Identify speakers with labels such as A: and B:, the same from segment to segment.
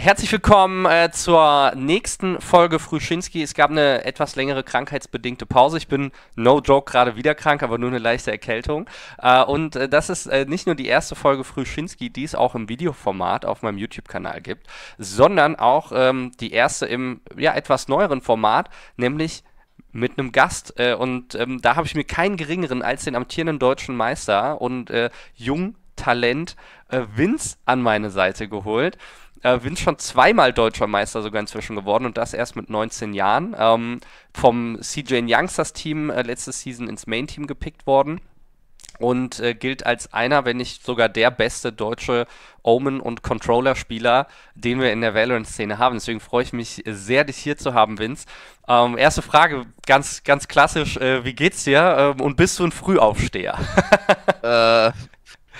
A: Herzlich willkommen äh, zur nächsten Folge Frühschinski. Es gab eine etwas längere krankheitsbedingte Pause. Ich bin, no joke, gerade wieder krank, aber nur eine leichte Erkältung. Äh, und äh, das ist äh, nicht nur die erste Folge Frühschinski, die es auch im Videoformat auf meinem YouTube-Kanal gibt, sondern auch ähm, die erste im ja, etwas neueren Format, nämlich mit einem Gast. Äh, und ähm, da habe ich mir keinen geringeren als den amtierenden deutschen Meister und äh, jungen Talent Vince an meine Seite geholt. Äh, Vince schon zweimal deutscher Meister sogar inzwischen geworden und das erst mit 19 Jahren. Ähm, vom CJ Youngsters Team äh, letzte Season ins Main Team gepickt worden und äh, gilt als einer, wenn nicht sogar der beste deutsche Omen- und Controller-Spieler, den wir in der Valorant-Szene haben. Deswegen freue ich mich sehr, dich hier zu haben, Vince. Ähm, erste Frage, ganz, ganz klassisch, äh, wie geht's dir? Ähm, und bist du ein Frühaufsteher? äh,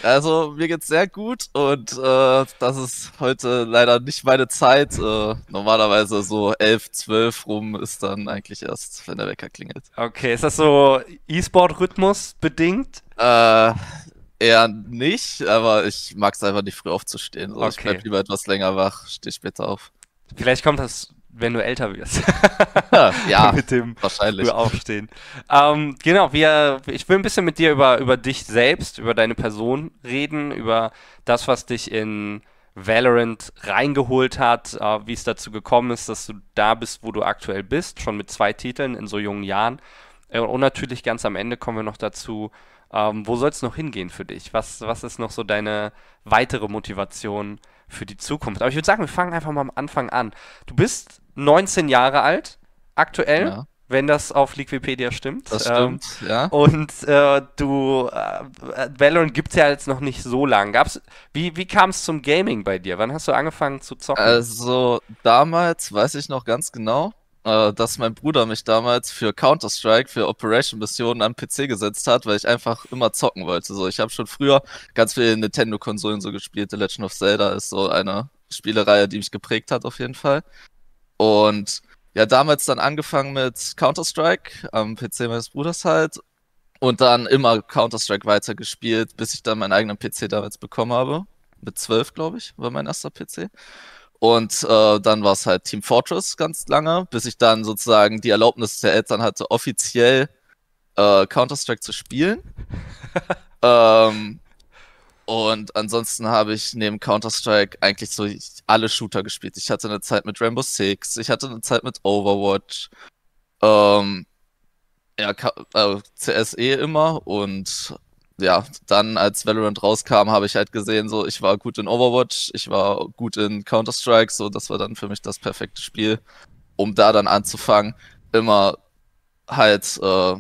B: also mir geht's sehr gut und äh, das ist heute leider nicht meine Zeit. Äh, normalerweise so 11, 12 rum ist dann eigentlich erst, wenn der Wecker klingelt. Okay, ist das so E-Sport-Rhythmus bedingt? Äh, eher nicht, aber ich mag es einfach nicht früh aufzustehen. Also okay. Ich bleib lieber etwas länger wach, stehe später auf. Vielleicht kommt das wenn du älter wirst. ja, mit dem
A: wahrscheinlich. Aufstehen. Ähm, genau, wir, ich will ein bisschen mit dir über, über dich selbst, über deine Person reden, über das, was dich in Valorant reingeholt hat, äh, wie es dazu gekommen ist, dass du da bist, wo du aktuell bist, schon mit zwei Titeln in so jungen Jahren. Äh, und natürlich ganz am Ende kommen wir noch dazu, ähm, wo soll es noch hingehen für dich? Was, was ist noch so deine weitere Motivation für die Zukunft. Aber ich würde sagen, wir fangen einfach mal am Anfang an. Du bist 19 Jahre alt, aktuell. Ja wenn das auf Liquipedia stimmt. Das ähm, stimmt, ähm, ja. Und äh, du, äh, Valorant
B: gibt es ja jetzt noch nicht so lang. Gab's, wie wie kam es zum Gaming bei dir? Wann hast du angefangen zu zocken? Also damals, weiß ich noch ganz genau, äh, dass mein Bruder mich damals für Counter-Strike, für Operation-Missionen am PC gesetzt hat, weil ich einfach immer zocken wollte. So, ich habe schon früher ganz viele Nintendo-Konsolen so gespielt. The Legend of Zelda ist so eine Spielereihe, die mich geprägt hat auf jeden Fall. Und ja, damals dann angefangen mit Counter-Strike am PC meines Bruders halt und dann immer Counter-Strike weitergespielt, bis ich dann meinen eigenen PC damals bekommen habe. Mit 12, glaube ich, war mein erster PC. Und äh, dann war es halt Team Fortress ganz lange, bis ich dann sozusagen die Erlaubnis der Eltern hatte, offiziell äh, Counter-Strike zu spielen. ähm, und ansonsten habe ich neben Counter-Strike eigentlich so alle Shooter gespielt. Ich hatte eine Zeit mit Rainbow Six, ich hatte eine Zeit mit Overwatch, ähm, ja, äh, CSE immer und ja, dann als Valorant rauskam, habe ich halt gesehen, so ich war gut in Overwatch, ich war gut in Counter-Strike, so das war dann für mich das perfekte Spiel, um da dann anzufangen, immer halt äh,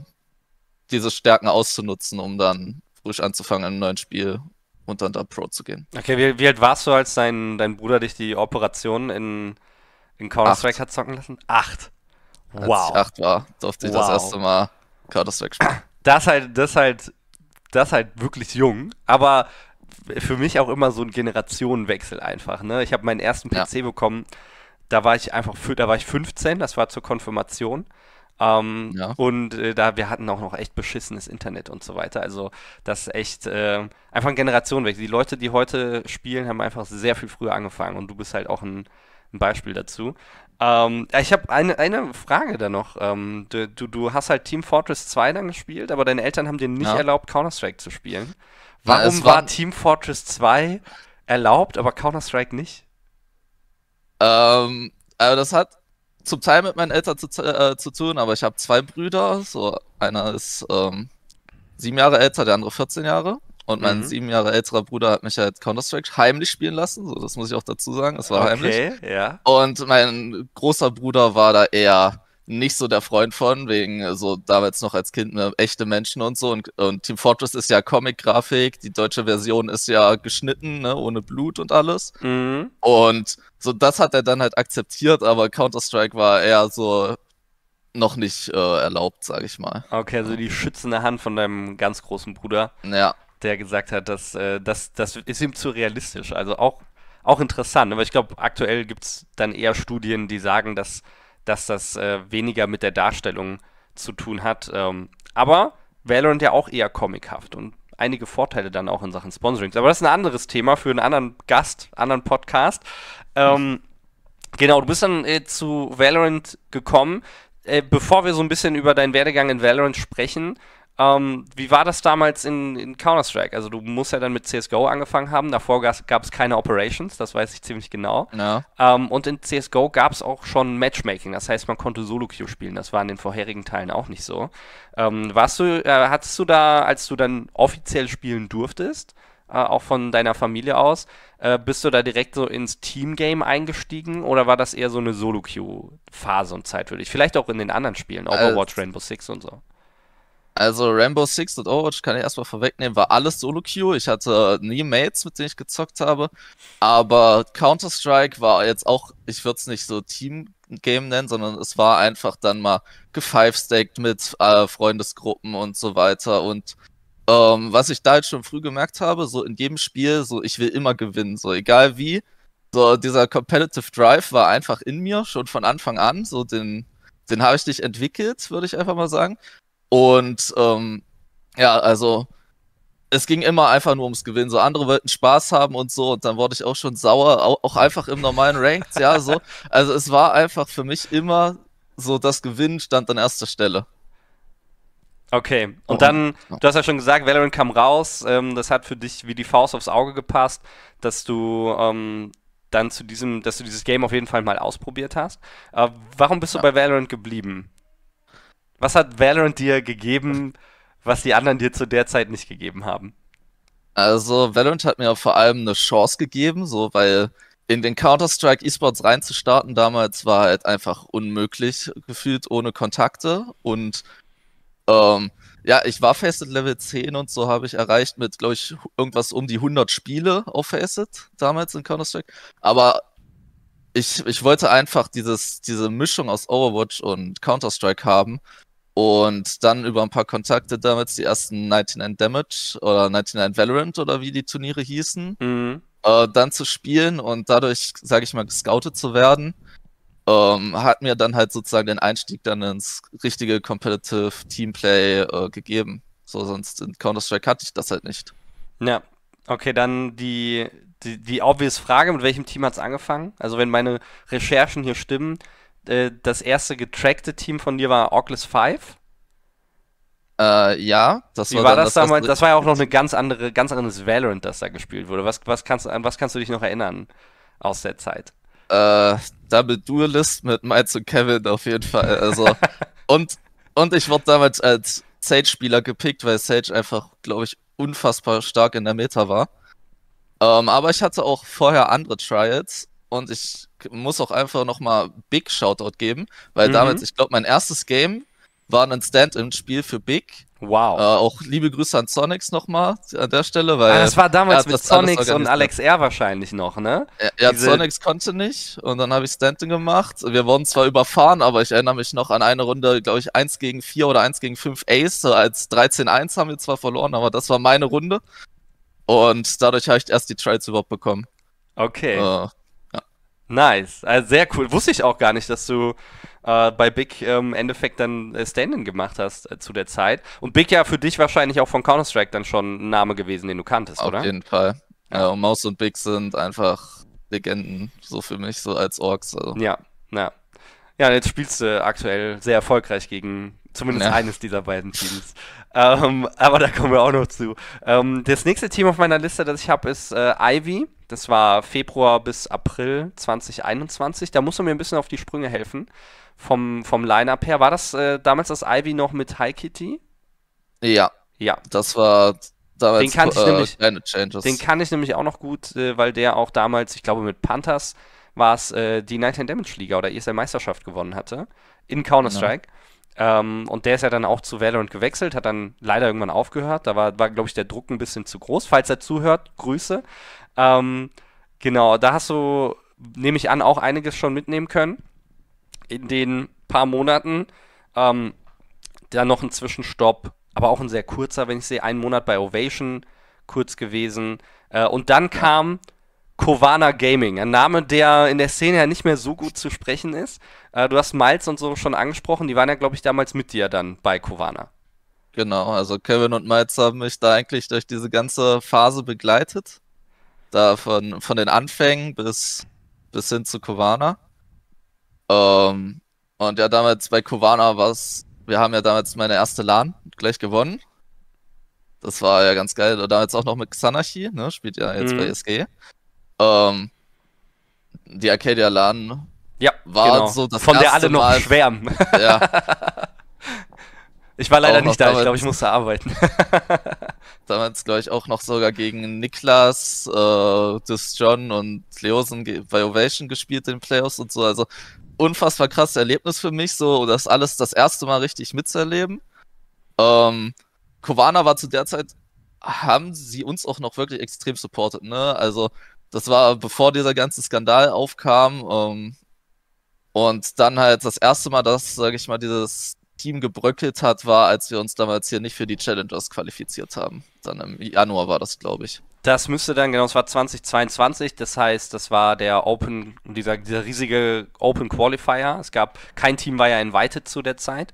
B: diese Stärken auszunutzen, um dann frisch anzufangen in einem neuen Spiel und dann da Pro zu gehen.
A: Okay, wie, wie alt warst du, als dein, dein Bruder dich die Operation in, in Counter-Strike hat zocken
B: lassen? Acht. Wow. Als ich acht war, durfte ich wow. das erste Mal Counter-Strike spielen.
A: Das halt, das halt das halt wirklich jung, aber für mich auch immer so ein Generationenwechsel einfach. Ne? Ich habe meinen ersten PC ja. bekommen, da war ich einfach, da war ich 15, das war zur Konfirmation. Ähm, ja. Und äh, da wir hatten auch noch echt beschissenes Internet und so weiter. Also das ist echt äh, einfach ein Generationenwechsel. Die Leute, die heute spielen, haben einfach sehr viel früher angefangen und du bist halt auch ein, ein Beispiel dazu. Ähm, ich habe eine, eine Frage da noch. Ähm, du, du, hast halt Team Fortress 2 dann gespielt, aber deine Eltern haben dir nicht ja. erlaubt, Counter-Strike zu spielen. Warum war, war
B: Team Fortress 2 erlaubt, aber Counter-Strike nicht? Ähm, also das hat zum Teil mit meinen Eltern zu, äh, zu tun, aber ich habe zwei Brüder. So einer ist ähm, sieben Jahre älter, der andere 14 Jahre. Und mein mhm. sieben Jahre älterer Bruder hat mich halt Counter-Strike heimlich spielen lassen. So, das muss ich auch dazu sagen. Es war okay, heimlich. Ja. Und mein großer Bruder war da eher nicht so der Freund von, wegen so damals noch als Kind ne, echte Menschen und so. Und, und Team Fortress ist ja Comic-Grafik, die deutsche Version ist ja geschnitten, ne, ohne Blut und alles. Mhm. Und so, das hat er dann halt akzeptiert, aber Counter-Strike war eher so noch nicht äh, erlaubt, sag ich mal. Okay, also die schützende Hand von deinem ganz großen Bruder. Ja der gesagt
A: hat, dass äh, das, das ist ihm zu realistisch. Also auch, auch interessant. Aber ich glaube, aktuell gibt es dann eher Studien, die sagen, dass, dass das äh, weniger mit der Darstellung zu tun hat. Ähm, aber Valorant ja auch eher comichaft und einige Vorteile dann auch in Sachen Sponsorings. Aber das ist ein anderes Thema für einen anderen Gast, anderen Podcast. Ähm, genau, du bist dann äh, zu Valorant gekommen. Äh, bevor wir so ein bisschen über deinen Werdegang in Valorant sprechen, ähm, wie war das damals in, in Counter-Strike? Also du musst ja dann mit CSGO angefangen haben, davor gab es keine Operations, das weiß ich ziemlich genau. Ja. Ähm, und in CSGO gab es auch schon Matchmaking, das heißt man konnte Solo-Queue spielen, das war in den vorherigen Teilen auch nicht so. Ähm, warst du, äh, hattest du da, als du dann offiziell spielen durftest, äh, auch von deiner Familie aus, äh, bist du da direkt so ins Team-Game eingestiegen oder war das eher so eine Solo-Queue-Phase und Zeit für dich? Vielleicht auch in den anderen Spielen, Overwatch, also,
B: Rainbow Six und so. Also Rainbow Six und Overwatch kann ich erstmal vorwegnehmen, war alles Solo-Queue. Ich hatte nie Mates, mit denen ich gezockt habe. Aber Counter-Strike war jetzt auch, ich würde es nicht so Team-Game nennen, sondern es war einfach dann mal gefivestackt mit äh, Freundesgruppen und so weiter. Und ähm, was ich da jetzt schon früh gemerkt habe, so in jedem Spiel, so ich will immer gewinnen, so egal wie. So dieser Competitive Drive war einfach in mir schon von Anfang an, so den den habe ich nicht entwickelt, würde ich einfach mal sagen. Und ähm, ja, also es ging immer einfach nur ums Gewinnen. So andere wollten Spaß haben und so. Und dann wurde ich auch schon sauer, auch, einfach im normalen Ranked. ja, so. Also es war einfach für mich immer so, das Gewinnen stand an erster Stelle. Okay, und oh. dann, du hast ja schon gesagt, Valorant kam raus, ähm, das
A: hat für dich wie die Faust aufs Auge gepasst, dass du ähm, dann zu diesem, dass du dieses Game auf jeden Fall mal ausprobiert hast. Äh, warum bist ja. du bei Valorant geblieben?
B: Was hat Valorant dir gegeben, was die anderen dir zu der Zeit nicht gegeben haben? Also, Valorant hat mir vor allem eine Chance gegeben, so, weil in den Counter-Strike E-Sports reinzustarten damals war halt einfach unmöglich gefühlt ohne Kontakte und ähm, ja, ich war Facet Level 10 und so habe ich erreicht mit, glaube ich, irgendwas um die 100 Spiele auf Facet damals in Counter-Strike. Aber ich, ich wollte einfach dieses, diese Mischung aus Overwatch und Counter-Strike haben und dann über ein paar Kontakte damals die ersten 99 Damage oder 99 Valorant oder wie die Turniere hießen, mhm. äh, dann zu spielen und dadurch, sage ich mal, gescoutet zu werden, ähm, hat mir dann halt sozusagen den Einstieg dann ins richtige Competitive Teamplay äh, gegeben. So, sonst in Counter-Strike hatte ich das halt nicht.
A: Ja, okay, dann die, die, die obvious Frage, mit welchem Team hat es angefangen? Also wenn meine Recherchen hier stimmen, äh, das erste getrackte Team von dir war Oculus 5.
B: Äh, ja, das Wie war, war das, das damals? Das
A: war ja auch noch eine ganz andere, ganz anderes Valorant, das da gespielt wurde. Was, was, kannst, an was kannst du dich noch erinnern aus der Zeit?
B: Äh, Double Duelist mit Miles und Kevin auf jeden Fall. Also, und, und ich wurde damals als Sage-Spieler gepickt, weil Sage einfach, glaube ich, unfassbar stark in der Meta war. Ähm, aber ich hatte auch vorher andere Trials und ich muss auch einfach nochmal Big Shoutout geben, weil mhm. damals, ich glaube, mein erstes Game war ein Stand-in-Spiel für Big. Wow. Äh, auch liebe Grüße an Sonics nochmal an der Stelle, weil. Ah, das war damals mit Sonics und Alex R. wahrscheinlich noch, ne? Ja, Diese... Sonics konnte nicht und dann habe ich Stand-In gemacht. Wir wurden zwar überfahren, aber ich erinnere mich noch an eine Runde, glaube ich, 1 gegen 4 oder 1 gegen 5 Ace. So als 13-1 haben wir zwar verloren, aber das war meine Runde. Und dadurch habe ich erst die Trials überhaupt bekommen. Okay. Äh,
A: Nice, also sehr cool. Wusste ich auch gar nicht, dass du äh, bei Big ähm, im ähm, Endeffekt dann äh, Stand-in gemacht hast äh, zu der Zeit. Und Big ja für dich wahrscheinlich auch von Counter-Strike dann schon ein Name gewesen, den du kanntest, Auf oder? Auf jeden
B: Fall. Ja. und Maus und Big sind einfach Legenden, so für mich, so als Orks. Also.
A: Ja, ja. Ja, jetzt spielst du aktuell sehr erfolgreich gegen Zumindest ja. eines dieser beiden Teams. Ähm, aber da kommen wir auch noch zu. Ähm, das nächste Team auf meiner Liste, das ich habe, ist äh, Ivy. Das war Februar bis April 2021. Da musst du mir ein bisschen auf die Sprünge helfen. Vom, vom Line-Up her. War das äh, damals das Ivy noch mit High Kitty?
B: Ja. Ja. Das war damals den kann ich äh, nämlich, Den kann
A: ich nämlich auch noch gut, äh, weil der auch damals, ich glaube, mit Panthers war es äh, die Night and Damage Liga oder ESL Meisterschaft gewonnen hatte. In Counter-Strike. Ja. Genau. Ähm, und der ist ja dann auch zu Valorant gewechselt, hat dann leider irgendwann aufgehört. Da war, war glaube ich, der Druck ein bisschen zu groß. Falls er zuhört, Grüße. Ähm, genau, da hast du, nehme ich an, auch einiges schon mitnehmen können. In den paar Monaten. Ähm, dann noch ein Zwischenstopp, aber auch ein sehr kurzer, wenn ich sehe, einen Monat bei Ovation kurz gewesen. Äh, und dann kam Kovana Gaming, ein Name, der in der Szene ja nicht mehr so gut zu sprechen ist. Äh, du hast Miles und so schon angesprochen, die waren ja, glaube ich, damals mit dir
B: dann bei Kovana. Genau, also Kevin und Miles haben mich da eigentlich durch diese ganze Phase begleitet. Da von, von den Anfängen bis, bis hin zu Kovana. Ähm, und ja, damals bei Kovana war es, wir haben ja damals meine erste LAN gleich gewonnen. Das war ja ganz geil. Damals auch noch mit Xanachi, ne? Spielt ja jetzt mhm. bei SG ähm, die Arcadia Laden ne? ja, war genau. so das Von der alle noch Mal, schwärmen. Ja. Ich war leider auch nicht da, damals, ich glaube, ich musste arbeiten. damals, glaube ich, auch noch sogar gegen Niklas, äh, Dis John und Leosen bei Ovation gespielt in den Playoffs und so. Also unfassbar krasses Erlebnis für mich, so das alles das erste Mal richtig mitzuerleben. Ähm, Kovana war zu der Zeit, haben sie uns auch noch wirklich extrem supportet, ne? Also das war bevor dieser ganze Skandal aufkam. Ähm, und dann halt das erste Mal, dass, sage ich mal, dieses Team gebröckelt hat, war, als wir uns damals hier nicht für die Challengers qualifiziert haben. Dann im Januar war das, glaube ich.
A: Das müsste dann, genau, es war 2022, das heißt, das war der Open, dieser, dieser riesige Open Qualifier. Es gab, kein Team war ja invited zu der Zeit.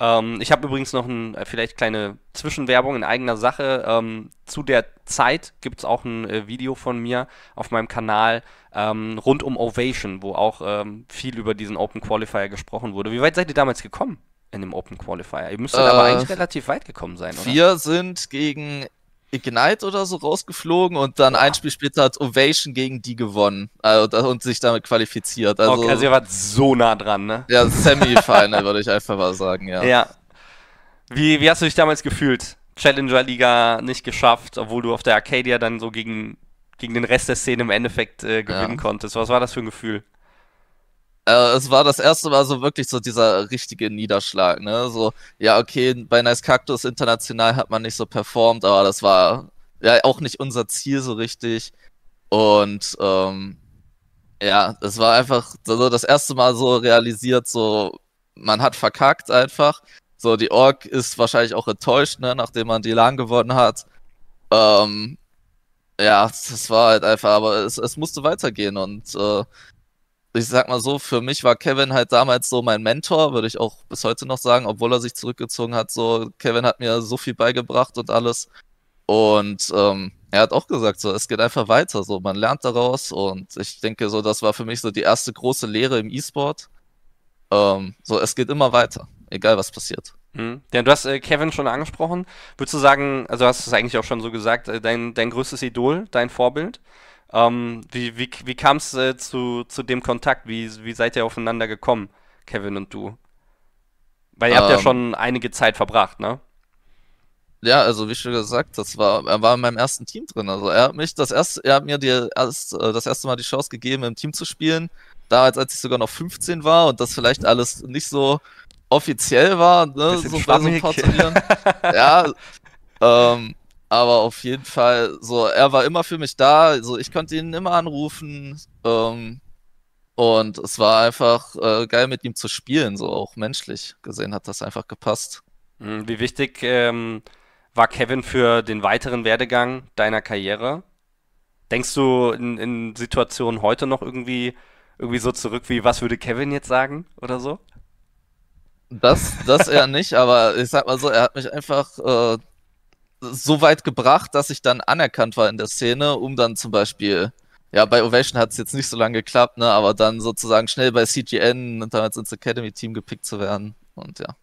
A: Ähm, ich habe übrigens noch ein, äh, vielleicht kleine Zwischenwerbung in eigener Sache. Ähm, zu der Zeit gibt es auch ein äh, Video von mir auf meinem Kanal ähm, rund um Ovation, wo auch ähm, viel über diesen Open Qualifier gesprochen wurde. Wie weit seid ihr damals gekommen in dem Open Qualifier?
B: Ihr müsstet äh, aber eigentlich relativ weit gekommen sein, oder? Wir sind gegen Ignite oder so rausgeflogen und dann ein Spiel später hat Ovation gegen die gewonnen also, und sich damit qualifiziert. Also, okay, also ihr wart so nah dran, ne? Ja, Semifinal würde ich einfach mal sagen, ja. Ja.
A: Wie, wie hast du dich damals gefühlt? Challenger Liga nicht geschafft, obwohl du auf der Arcadia dann so gegen, gegen den Rest der Szene im Endeffekt äh, gewinnen ja. konntest. Was war das für ein Gefühl?
B: äh, es war das erste Mal so wirklich so dieser richtige Niederschlag, ne? So, ja, okay, bei Nice Cactus international hat man nicht so performt, aber das war ja auch nicht unser Ziel so richtig. Und ähm, ja, es war einfach so das erste Mal so realisiert, so man hat verkackt einfach. So, die Org ist wahrscheinlich auch enttäuscht, ne, nachdem man die LAN gewonnen hat. Ähm, ja, das war halt einfach, aber es, es musste weitergehen und äh, ich sag mal so, für mich war Kevin halt damals so mein Mentor, würde ich auch bis heute noch sagen, obwohl er sich zurückgezogen hat. So, Kevin hat mir so viel beigebracht und alles. Und ähm, er hat auch gesagt, so, es geht einfach weiter, so, man lernt daraus. Und ich denke, so, das war für mich so die erste große Lehre im E-Sport. Ähm, so, es geht immer weiter, egal was passiert. Mhm.
A: Ja, du hast äh, Kevin schon angesprochen. Würdest du sagen, also hast du es eigentlich auch schon so gesagt, äh, dein, dein größtes Idol, dein Vorbild? Ähm, wie wie, wie kam es äh, zu, zu dem Kontakt? Wie, wie seid ihr aufeinander gekommen, Kevin und du? Weil ihr ähm, habt ja ähm. schon einige
B: Zeit verbracht, ne? Ja, also wie schon gesagt, das war, er war in meinem ersten Team drin. Also er hat mich das erste, er hat mir die erst, äh, das erste Mal die Chance gegeben, im Team zu spielen. Damals, als ich sogar noch 15 war und das vielleicht alles nicht so offiziell war, ne? So schwammig. bei so ein ja. Ähm, aber auf jeden Fall, so, er war immer für mich da, so, ich konnte ihn immer anrufen. Ähm, und es war einfach äh, geil, mit ihm zu spielen, so auch menschlich gesehen hat das einfach gepasst. Hm, wie wichtig ähm, war Kevin für den weiteren Werdegang deiner
A: Karriere? Denkst du in, in Situationen heute noch irgendwie, irgendwie so
B: zurück wie, was würde Kevin jetzt sagen oder so? Das, das eher nicht, aber ich sag mal so, er hat mich einfach äh, so weit gebracht, dass ich dann anerkannt war in der Szene, um dann zum Beispiel, ja, bei Ovation hat es jetzt nicht so lange geklappt, ne, aber dann sozusagen schnell bei CGN und damals ins Academy-Team gepickt zu werden und ja.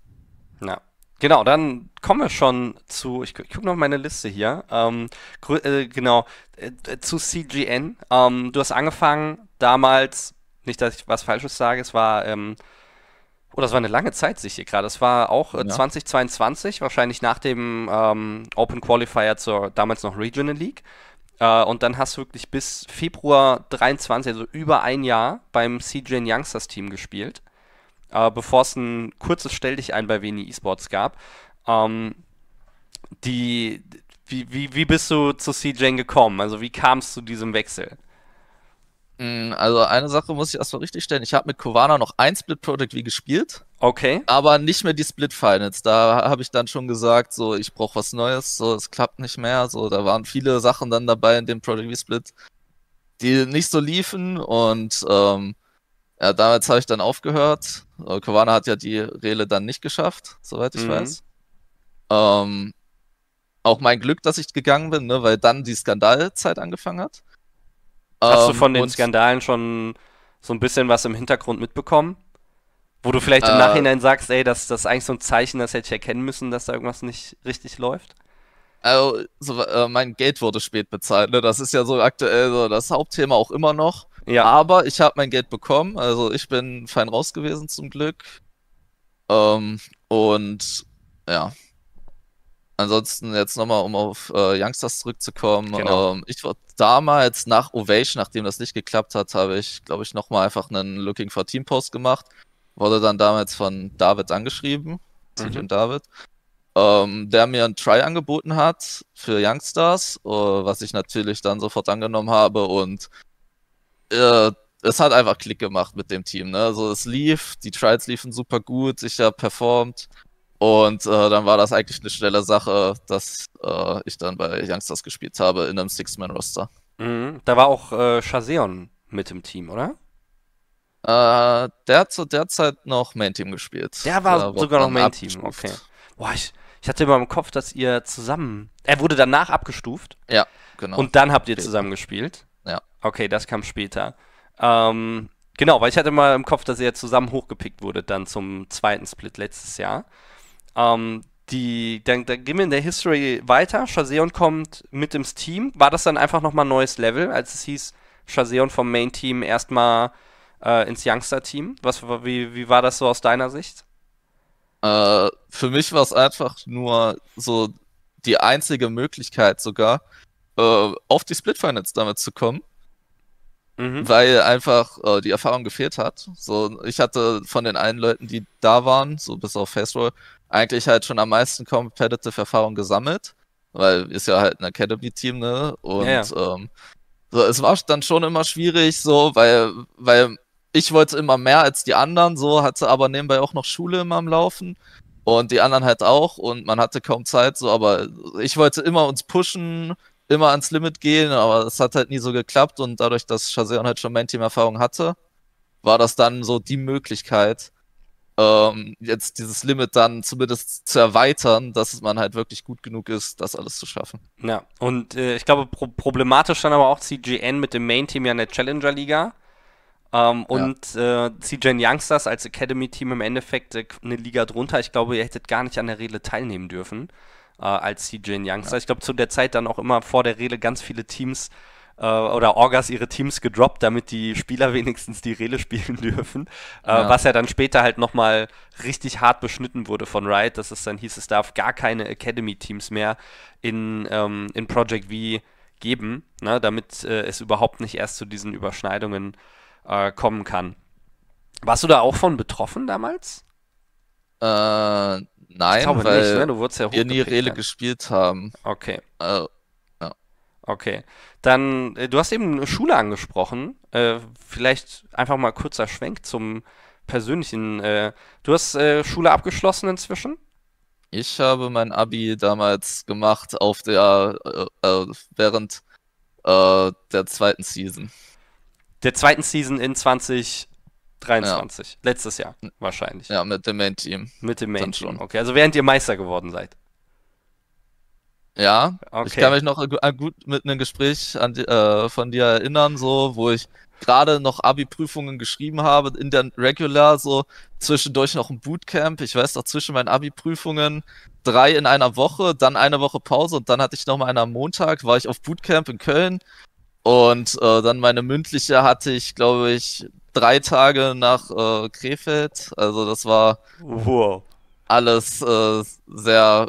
B: Ja.
A: Genau, dann kommen wir schon zu, ich, ich gucke noch meine Liste hier, ähm, äh, genau, äh, äh zu CGN. Ähm, du hast angefangen damals, nicht, dass ich was Falsches sage, es war ähm, Oh, das war eine lange Zeit, sich hier gerade. Das war auch äh, ja. 2022, wahrscheinlich nach dem ähm, Open Qualifier zur damals noch Regional League. Äh, und dann hast du wirklich bis Februar 23, also über ein Jahr, beim CJ Youngsters Team gespielt, äh, bevor es ein kurzes Stell dich ein bei Veni Esports gab. Ähm, die, wie, wie, wie bist du zu CJ
B: gekommen? Also, wie kamst du zu diesem Wechsel? Mm, also eine Sache muss ich erstmal richtig stellen. Ich habe mit Kovana noch ein Split Project wie gespielt. Okay. Aber nicht mehr die Split Finals. Da habe ich dann schon gesagt, so ich brauche was Neues, so es klappt nicht mehr. So da waren viele Sachen dann dabei in dem Project wie Split, die nicht so liefen und ähm, ja, damals habe ich dann aufgehört. Kovana äh, hat ja die Rele dann nicht geschafft, soweit ich mhm. weiß. Ähm, auch mein Glück, dass ich gegangen bin, ne, weil dann die Skandalzeit angefangen hat.
A: Hast du ähm, von den Skandalen
B: schon so ein bisschen
A: was im Hintergrund mitbekommen? Wo du vielleicht im äh, Nachhinein sagst, ey, das, das ist eigentlich so ein Zeichen, das hätte ich
B: erkennen müssen, dass da irgendwas nicht richtig läuft? Also, so, äh, mein Geld wurde spät bezahlt, ne? Das ist ja so aktuell so das Hauptthema auch immer noch. Ja. Aber ich habe mein Geld bekommen, also ich bin fein raus gewesen zum Glück. Ähm, und ja, Ansonsten jetzt nochmal, um auf äh, Youngsters zurückzukommen. Genau. Ähm, ich war damals nach Ovation, nachdem das nicht geklappt hat, habe ich, glaube ich, nochmal einfach einen Looking for Team Post gemacht. Wurde dann damals von David angeschrieben, mhm. und David, ähm, der mir ein Try angeboten hat für Youngstars, äh, was ich natürlich dann sofort angenommen habe und äh, es hat einfach Klick gemacht mit dem Team. Ne? Also es lief, die Trials liefen super gut, ich habe performt. Und äh, dann war das eigentlich eine schnelle Sache, dass äh, ich dann bei Youngsters gespielt habe in einem Six-Man-Roster. Mhm. Da war auch äh, Chaseon mit im Team, oder? Äh, der hat zu der Zeit noch Main-Team gespielt. Der war sogar noch Main-Team, okay.
A: Boah, ich, ich hatte immer im Kopf, dass ihr zusammen. Er wurde danach abgestuft.
B: Ja, genau. Und dann habt ihr
A: zusammen gespielt. Ja. Okay, das kam später. Ähm, genau, weil ich hatte immer im Kopf, dass ihr zusammen hochgepickt wurde dann zum zweiten Split letztes Jahr. Ähm, die, dann, dann, gehen wir in der History weiter. Shazeon kommt mit ins Team. War das dann einfach nochmal ein neues Level, als es hieß, Shazeon vom Main-Team erstmal äh, ins Youngster-Team? Was, wie, wie war das so aus deiner Sicht?
B: Äh, für mich war es einfach nur so die einzige Möglichkeit sogar, äh, auf die Split Finals damit zu kommen. Mhm. Weil einfach äh, die Erfahrung gefehlt hat. So, ich hatte von den allen Leuten, die da waren, so bis auf Fastroll, eigentlich halt schon am meisten competitive Erfahrung gesammelt, weil ist ja halt ein Academy-Team, ne? Und ja, ja. Ähm, so, es war dann schon immer schwierig, so, weil, weil ich wollte immer mehr als die anderen, so, hatte aber nebenbei auch noch Schule immer am Laufen und die anderen halt auch und man hatte kaum Zeit, so, aber ich wollte immer uns pushen, immer ans Limit gehen, aber es hat halt nie so geklappt und dadurch, dass Shazian halt schon Main-Team-Erfahrung hatte, war das dann so die Möglichkeit, ähm, jetzt dieses Limit dann zumindest zu erweitern, dass man halt wirklich gut genug ist, das alles zu schaffen. Ja, und äh, ich glaube, pro
A: problematisch dann aber auch CGN mit dem Main-Team ja in der Challenger-Liga. Ähm, und ja. äh, CGN Youngsters als Academy-Team im Endeffekt äh, eine Liga drunter. Ich glaube, ihr hättet gar nicht an der Rede teilnehmen dürfen äh, als CJN Youngsters. Ja. Ich glaube, zu der Zeit dann auch immer vor der Rede ganz viele Teams äh, oder Orgas ihre Teams gedroppt, damit die Spieler wenigstens die Rele spielen dürfen. Äh, ja. Was ja dann später halt nochmal richtig hart beschnitten wurde von Riot, dass es dann hieß, es darf gar keine Academy-Teams mehr in, ähm, in Project V geben, ne, damit äh, es überhaupt nicht erst zu diesen Überschneidungen äh, kommen kann.
B: Warst du da auch von betroffen damals? Äh, nein, weil nicht, ne? wir nie Rele haben. gespielt haben. Okay. Äh, Okay.
A: Dann, äh, du hast eben eine Schule angesprochen. Äh, vielleicht einfach mal kurzer
B: Schwenk zum persönlichen. Äh, du hast Schule abgeschlossen inzwischen? Ich habe mein Abi damals gemacht auf der während der zweiten Season. Der zweiten Season in 2023.
A: Ja. Letztes Jahr wahrscheinlich. Ja, mit dem Main-Team. Mit dem Main-Team. Okay, also während ihr Meister geworden seid.
B: Ja, okay. ich kann mich noch äh, gut mit einem Gespräch an, äh, von dir erinnern, so, wo ich gerade noch Abi-Prüfungen geschrieben habe, in der Regular, so zwischendurch noch ein Bootcamp. Ich weiß noch, zwischen meinen Abi-Prüfungen drei in einer Woche, dann eine Woche Pause und dann hatte ich nochmal einen am Montag, war ich auf Bootcamp in Köln und äh, dann meine mündliche hatte ich, glaube ich, drei Tage nach äh, Krefeld. Also das war wow. alles äh, sehr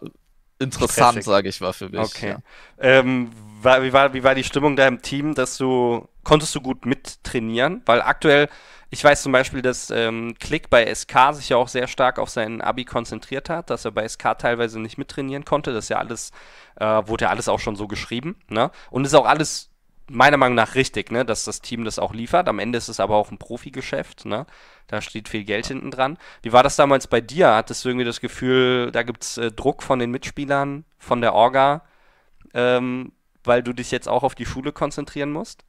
B: interessant, sage ich mal, für mich. Okay. Ja. Ähm, war, wie, war,
A: wie war die Stimmung da im Team, dass du, konntest du gut mittrainieren? Weil aktuell, ich weiß zum Beispiel, dass ähm, Klick bei SK sich ja auch sehr stark auf seinen Abi konzentriert hat, dass er bei SK teilweise nicht mittrainieren konnte. Das ist ja alles, äh, wurde ja alles auch schon so geschrieben, ne? Und ist auch alles meiner Meinung nach richtig, ne, dass das Team das auch liefert. Am Ende ist es aber auch ein Profigeschäft, ne? Da steht viel Geld hinten dran. Wie war das damals bei dir? Hattest du irgendwie das Gefühl, da gibt es äh, Druck von den Mitspielern, von der Orga, ähm, weil du dich jetzt auch
B: auf die Schule konzentrieren musst?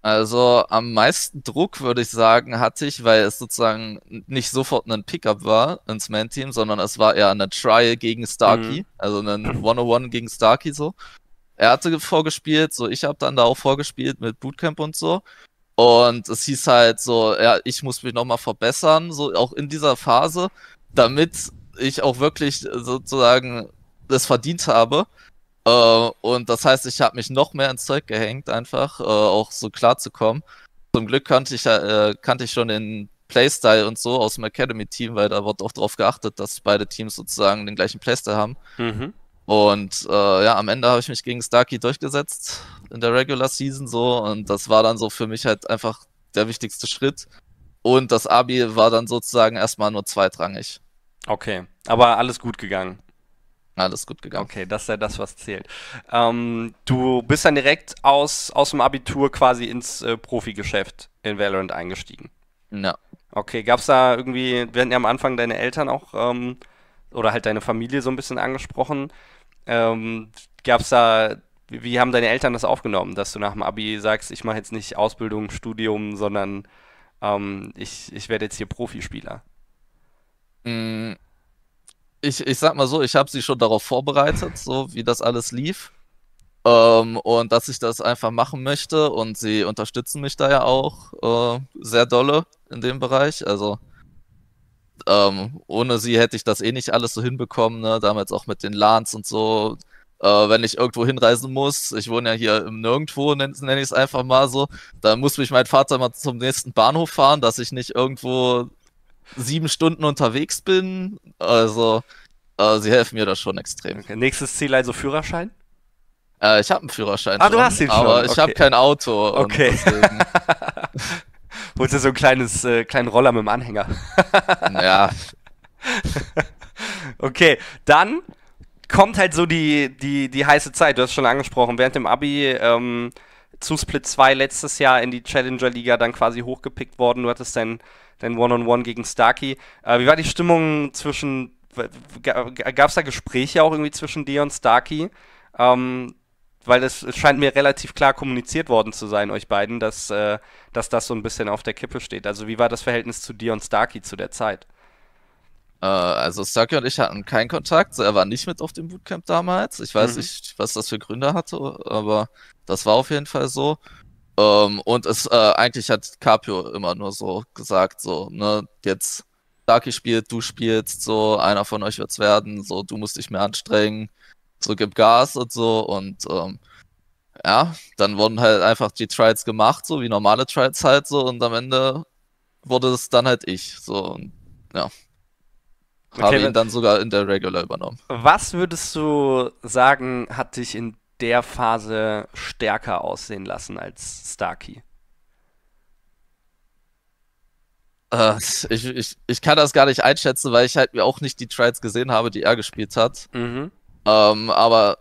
B: Also am meisten Druck, würde ich sagen, hatte ich, weil es sozusagen nicht sofort ein Pickup war ins Man-Team, sondern es war eher eine Trial gegen Starkey, mhm. also ein 101 gegen Starkey so er hatte vorgespielt, so ich habe dann da auch vorgespielt mit Bootcamp und so. Und es hieß halt so, ja, ich muss mich nochmal verbessern, so auch in dieser Phase, damit ich auch wirklich äh, sozusagen das verdient habe. Äh, und das heißt, ich habe mich noch mehr ins Zeug gehängt, einfach äh, auch so klar zu kommen. Zum Glück kannte ich, äh, kannte ich schon den Playstyle und so aus dem Academy-Team, weil da wird auch darauf geachtet, dass beide Teams sozusagen den gleichen Playstyle haben. Mhm. Und äh, ja, am Ende habe ich mich gegen Starkey durchgesetzt in der Regular Season so und das war dann so für mich halt einfach der wichtigste Schritt. Und das Abi war dann sozusagen erstmal nur zweitrangig. Okay, aber alles gut gegangen. Alles gut gegangen. Okay, das sei das, was zählt. Ähm, du
A: bist dann direkt aus, aus dem Abitur quasi ins äh, Profigeschäft in Valorant eingestiegen. Ja. Okay, gab es da irgendwie, werden ja am Anfang deine Eltern auch ähm, oder halt deine Familie so ein bisschen angesprochen. Ähm, gab's da, wie haben deine Eltern das aufgenommen, dass du nach dem Abi sagst, ich mache jetzt nicht Ausbildung, Studium, sondern
B: ähm, ich, ich werde jetzt hier Profispieler? Mm, ich, ich sag mal so, ich habe sie schon darauf vorbereitet, so wie das alles lief. Ähm, und dass ich das einfach machen möchte und sie unterstützen mich da ja auch äh, sehr dolle in dem Bereich. Also ähm, ohne sie hätte ich das eh nicht alles so hinbekommen, ne? damals auch mit den LANs und so. Äh, wenn ich irgendwo hinreisen muss, ich wohne ja hier im Nirgendwo, nenne nenn ich es einfach mal so, dann muss mich mein Vater mal zum nächsten Bahnhof fahren, dass ich nicht irgendwo sieben Stunden unterwegs bin. Also, äh, sie helfen mir da schon extrem. Okay. Nächstes Ziel also Führerschein? Äh, ich habe einen Führerschein. Ah, schon, du hast ihn schon. Aber okay. ich habe kein Auto. Okay. holst dir so
A: ein kleines, äh, kleinen Roller mit dem Anhänger. ja. okay, dann kommt halt so die, die, die heiße Zeit. Du hast schon angesprochen, während dem Abi ähm, zu Split 2 letztes Jahr in die Challenger Liga dann quasi hochgepickt worden. Du hattest dein, dein One-on-One gegen Starkey. Äh, wie war die Stimmung zwischen. Gab es da Gespräche auch irgendwie zwischen dir und Starkey? Ähm, weil es scheint mir relativ klar kommuniziert worden zu sein, euch beiden, dass, äh, dass das so ein bisschen auf der Kippe steht.
B: Also wie war das Verhältnis zu Dion Starkey zu der Zeit? Äh, also Starkey und ich hatten keinen Kontakt. Er war nicht mit auf dem Bootcamp damals. Ich weiß mhm. nicht, was das für Gründe hatte, aber das war auf jeden Fall so. Ähm, und es äh, eigentlich hat Capio immer nur so gesagt, so, ne, jetzt Starkey spielt, du spielst, so, einer von euch wird's werden, so, du musst dich mehr anstrengen so gib Gas und so und ähm, ja, dann wurden halt einfach die Trials gemacht, so wie normale Trials halt so und am Ende wurde es dann halt ich, so und ja. Okay, Habe ihn dann sogar in der Regular übernommen.
A: Was würdest du sagen, hat dich in der Phase
B: stärker aussehen lassen als Starkey? Äh, ich, ich, ich kann das gar nicht einschätzen, weil ich halt mir auch nicht die Trials gesehen habe, die er gespielt hat. Mhm. Ähm, aber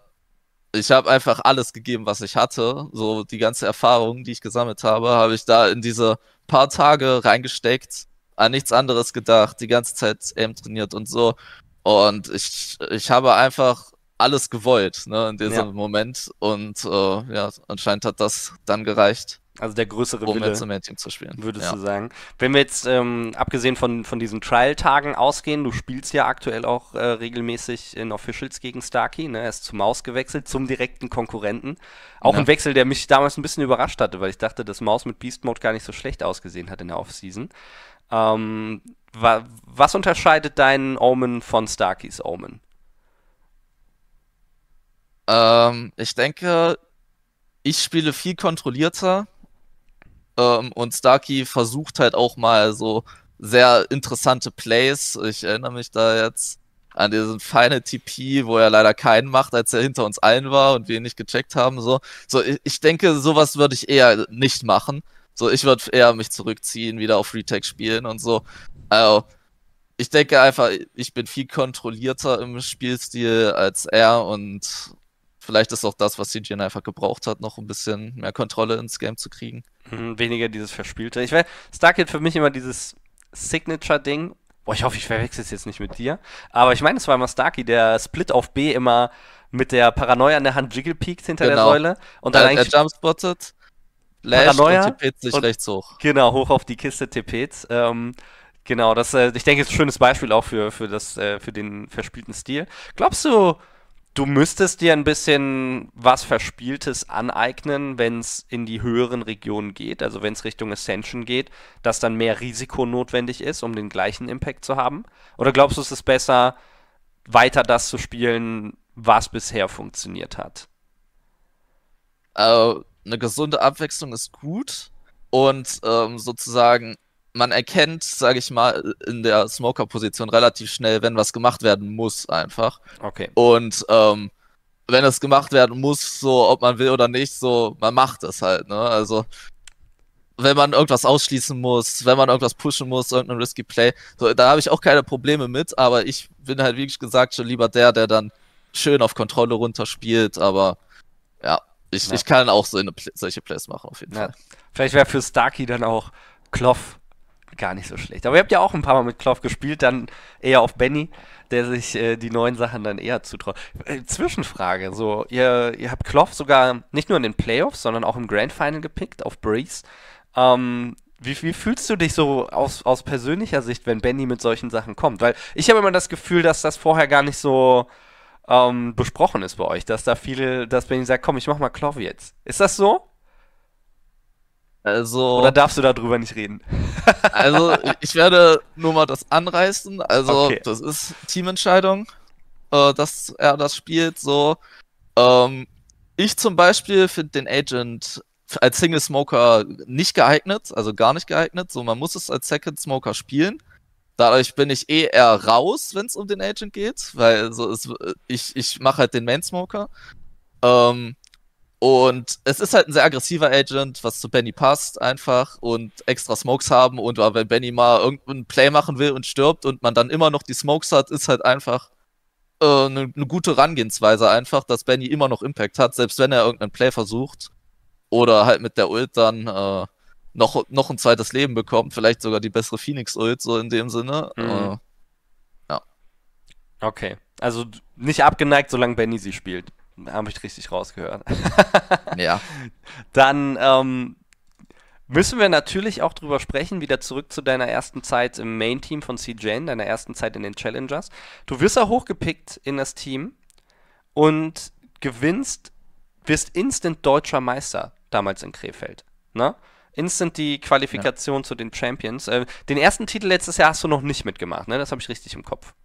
B: ich habe einfach alles gegeben, was ich hatte. So die ganze Erfahrung, die ich gesammelt habe, habe ich da in diese paar Tage reingesteckt, an nichts anderes gedacht, die ganze Zeit eben trainiert und so. Und ich, ich habe einfach alles gewollt ne, in diesem ja. Moment. Und äh, ja, anscheinend hat das dann gereicht. Also der größere um Wille, Mädchen zu spielen. würdest ja. du sagen.
A: Wenn wir jetzt, ähm, abgesehen von, von diesen Trial-Tagen ausgehen, du spielst ja aktuell auch äh, regelmäßig in Officials gegen Starkey, ne? er ist zu Maus gewechselt, zum direkten Konkurrenten. Auch ja. ein Wechsel, der mich damals ein bisschen überrascht hatte, weil ich dachte, dass Maus mit Beast Mode gar nicht so schlecht ausgesehen hat in der Offseason. Ähm, wa was unterscheidet deinen Omen von Starkeys
B: Omen? Ähm, ich denke, ich spiele viel kontrollierter ähm, und Starkey versucht halt auch mal so sehr interessante Plays. Ich erinnere mich da jetzt an diesen Final TP, wo er leider keinen macht, als er hinter uns allen war und wir ihn nicht gecheckt haben. So, so ich, ich denke, sowas würde ich eher nicht machen. So, ich würde eher mich zurückziehen, wieder auf Retake spielen und so. Also, ich denke einfach, ich bin viel kontrollierter im Spielstil als er und vielleicht ist auch das, was CGN einfach gebraucht hat, noch ein bisschen mehr Kontrolle ins Game zu kriegen. Mhm, weniger dieses Verspielte. Ich wäre, Starkid
A: für mich immer dieses Signature-Ding. Boah, ich hoffe, ich verwechsel es jetzt nicht mit dir. Aber ich meine, es war immer Starkey, der Split auf B immer mit der Paranoia an der Hand jiggle peakt hinter genau. der Säule. Und dann er, eigentlich. Er
B: jumpspottet,
A: Paranoia und TP't sich und, rechts hoch. Genau, hoch auf die Kiste TP't. Ähm, genau, das, äh, ich denke, ist ein schönes Beispiel auch für, für, das, äh, für den verspielten Stil. Glaubst du, Du müsstest dir ein bisschen was Verspieltes aneignen, wenn es in die höheren Regionen geht, also wenn es Richtung Ascension geht, dass dann mehr Risiko notwendig ist, um den gleichen Impact zu haben? Oder glaubst du, es ist besser,
B: weiter das zu spielen, was bisher funktioniert hat? Also, eine gesunde Abwechslung ist gut und ähm, sozusagen man erkennt, sage ich mal, in der Smoker-Position relativ schnell, wenn was gemacht werden muss, einfach. Okay. Und ähm, wenn es gemacht werden muss, so ob man will oder nicht, so man macht es halt. Ne? Also wenn man irgendwas ausschließen muss, wenn man irgendwas pushen muss, irgendein risky Play, so, da habe ich auch keine Probleme mit. Aber ich bin halt wirklich gesagt schon lieber der, der dann schön auf Kontrolle runterspielt. Aber ja, ich, ja. ich kann auch so eine, solche Plays machen auf jeden ja. Fall. Vielleicht wäre für Starkey dann auch Kloff
A: gar nicht so schlecht. Aber ihr habt ja auch ein paar Mal mit Klopp gespielt, dann eher auf Benny, der sich äh, die neuen Sachen dann eher zutraut. Äh, Zwischenfrage: So, ihr, ihr habt Klopp sogar nicht nur in den Playoffs, sondern auch im Grand Final gepickt auf Breeze. Ähm, wie, wie, fühlst du dich so aus, aus persönlicher Sicht, wenn Benny mit solchen Sachen kommt? Weil ich habe immer das Gefühl, dass das vorher gar nicht so ähm, besprochen ist bei euch, dass da viele, dass Benny sagt, komm, ich mach mal Klopp
B: jetzt. Ist das so? Also. Oder darfst du darüber nicht reden? also, ich werde nur mal das anreißen. Also, okay. das ist Teamentscheidung, äh, dass er das spielt. So, ähm, ich zum Beispiel finde den Agent als Single Smoker nicht geeignet, also gar nicht geeignet. So, man muss es als Second Smoker spielen. Dadurch bin ich eh eher raus, wenn es um den Agent geht, weil so ist, ich, ich mache halt den Main Smoker. Ähm, und es ist halt ein sehr aggressiver Agent, was zu Benny passt einfach und extra Smokes haben. Und wenn Benny mal irgendeinen Play machen will und stirbt und man dann immer noch die Smokes hat, ist halt einfach eine äh, ne, ne gute Rangehensweise einfach, dass Benny immer noch Impact hat, selbst wenn er irgendeinen Play versucht. Oder halt mit der Ult dann äh, noch, noch ein zweites Leben bekommt, vielleicht sogar die bessere Phoenix-Ult, so in dem Sinne. Mhm. Äh, ja. Okay.
A: Also nicht abgeneigt, solange Benny sie spielt. Habe ich richtig rausgehört. ja. Dann ähm, müssen wir natürlich auch drüber sprechen, wieder zurück zu deiner ersten Zeit im Main-Team von CJN, deiner ersten Zeit in den Challengers. Du wirst ja hochgepickt in das Team und gewinnst, wirst instant deutscher Meister damals in Krefeld. Ne? Instant die Qualifikation ja. zu den Champions. Äh, den ersten Titel letztes Jahr hast du noch nicht mitgemacht, ne? Das habe ich richtig im Kopf.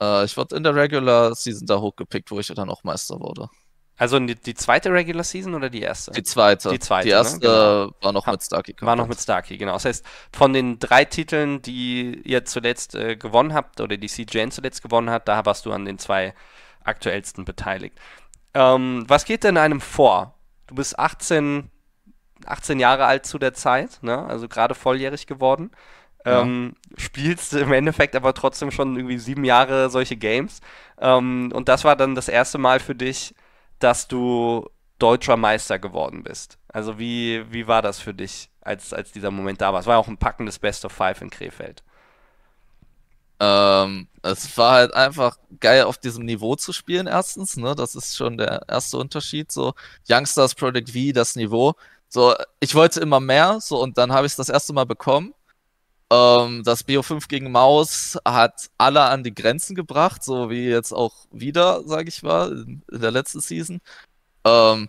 B: Äh, ich wurde in der Regular Season da hochgepickt, wo ich dann auch Meister wurde.
A: Also die, die, zweite Regular Season oder die erste? Die zweite. Die, zweite, die ne? erste ne? genau.
B: war noch mit Starkey. War noch mit Starkey, genau. Das heißt,
A: von den drei Titeln, die ihr zuletzt äh, gewonnen habt oder die CJN zuletzt gewonnen hat, da warst du an den zwei aktuellsten beteiligt. Ähm, was geht denn einem vor? Du bist 18, 18 Jahre alt zu der Zeit, ne? also gerade volljährig geworden. Ja. Ähm, spielst im Endeffekt aber trotzdem schon irgendwie sieben Jahre solche Games. Ähm, und das war dann das erste Mal für dich, dass du deutscher Meister geworden bist. Also wie, wie war das für dich, als, als dieser Moment da war? Es war auch ein
B: packendes Best of Five in Krefeld. Ähm, es war halt einfach geil, auf diesem Niveau zu spielen, erstens. Ne? Das ist schon der erste Unterschied. So, Youngstars Project V, das Niveau. So, ich wollte immer mehr, so, und dann habe ich es das erste Mal bekommen. Ähm, das BO5 gegen Maus hat alle an die Grenzen gebracht, so wie jetzt auch wieder, sage ich mal, in, in der letzten Season. Ähm,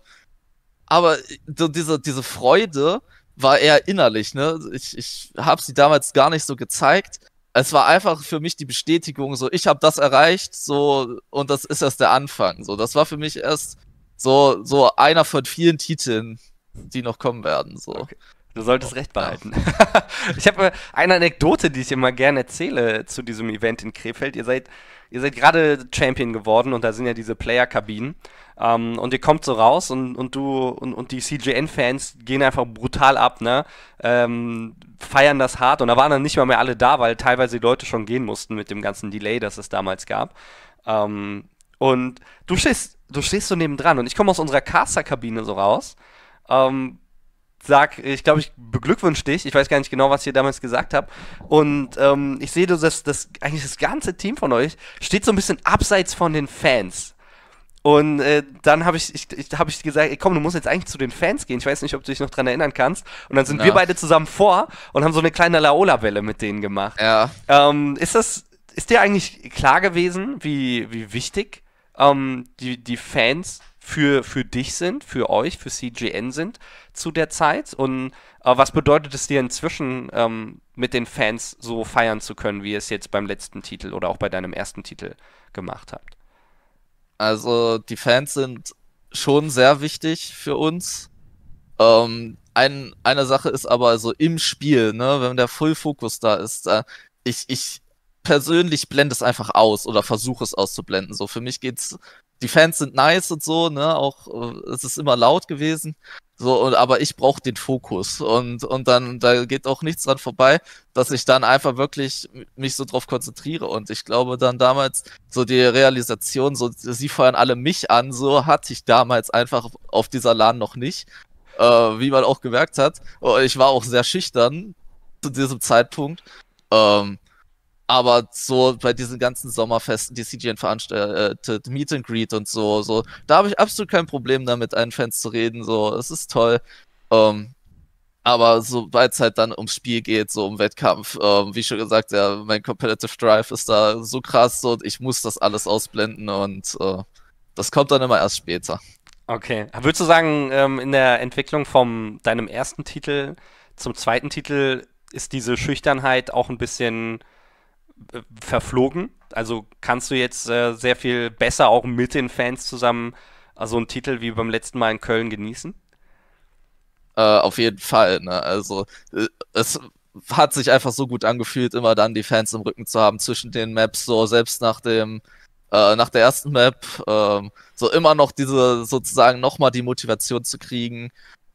B: aber äh, diese, diese Freude war eher innerlich, ne? Ich, ich habe sie damals gar nicht so gezeigt. Es war einfach für mich die Bestätigung, so ich habe das erreicht, so und das ist erst der Anfang. So, das war für mich erst so so einer von vielen Titeln, die noch kommen werden. So. Okay. Du solltest oh, recht behalten.
A: ich habe äh, eine Anekdote, die ich immer gerne erzähle zu diesem Event in Krefeld. Ihr seid, ihr seid gerade Champion geworden und da sind ja diese Player-Kabinen. Ähm, und ihr kommt so raus und, und du und, und die cjn fans gehen einfach brutal ab, ne? Ähm, feiern das hart und da waren dann nicht mal mehr alle da, weil teilweise die Leute schon gehen mussten mit dem ganzen Delay, das es damals gab. Ähm, und du stehst, du stehst so nebendran und ich komme aus unserer Caster-Kabine so raus. Ähm, sag, ich glaube, ich beglückwünsche dich. Ich weiß gar nicht genau, was ihr damals gesagt habt. Und ähm, ich sehe, dass das, eigentlich das ganze Team von euch steht so ein bisschen abseits von den Fans. Und äh, dann habe ich, ich, ich, hab ich gesagt, ey, komm, du musst jetzt eigentlich zu den Fans gehen. Ich weiß nicht, ob du dich noch dran erinnern kannst. Und dann sind ja. wir beide zusammen vor und haben so eine kleine Laola-Welle mit denen gemacht. Ja. Ähm, ist das, ist dir eigentlich klar gewesen, wie, wie wichtig ähm, die, die Fans für, für dich sind, für euch, für CGN sind zu der Zeit? Und äh, was bedeutet es dir inzwischen, ähm, mit den Fans so feiern zu können, wie ihr es jetzt beim letzten Titel oder auch bei deinem ersten Titel
B: gemacht habt? Also die Fans sind schon sehr wichtig für uns. Ähm, ein, eine Sache ist aber so im Spiel, ne, wenn der Full-Fokus da ist, da, äh, ich, ich persönlich blende es einfach aus oder versuche es auszublenden. So, für mich geht's die Fans sind nice und so, ne, auch äh, es ist immer laut gewesen. So, und, aber ich brauche den Fokus und, und dann, da geht auch nichts dran vorbei, dass ich dann einfach wirklich mich so drauf konzentriere und ich glaube dann damals so die Realisation, so sie feuern alle mich an, so hatte ich damals einfach auf dieser LAN noch nicht, äh, wie man auch gemerkt hat. Ich war auch sehr schüchtern zu diesem Zeitpunkt. Ähm, aber so bei diesen ganzen Sommerfesten, die CGN veranstaltet, Meet and Greet und so, so, da habe ich absolut kein Problem damit, einen Fans zu reden, so, es ist toll. Ähm, aber sobald es halt dann ums Spiel geht, so um Wettkampf, ähm, wie schon gesagt, ja, mein Competitive Drive ist da so krass so, und ich muss das alles ausblenden und äh, das kommt dann immer erst später. Okay. Würdest du
A: sagen, ähm, in der Entwicklung von deinem ersten Titel zum zweiten Titel ist diese Schüchternheit auch ein bisschen verflogen. Also kannst du jetzt äh, sehr viel besser auch mit den Fans zusammen äh, so einen Titel wie beim letzten Mal in Köln
B: genießen? Äh, auf jeden Fall. Ne? Also äh, es hat sich einfach so gut angefühlt, immer dann die Fans im Rücken zu haben zwischen den Maps, so selbst nach dem äh, nach der ersten Map, ähm, so immer noch diese sozusagen nochmal die Motivation zu kriegen.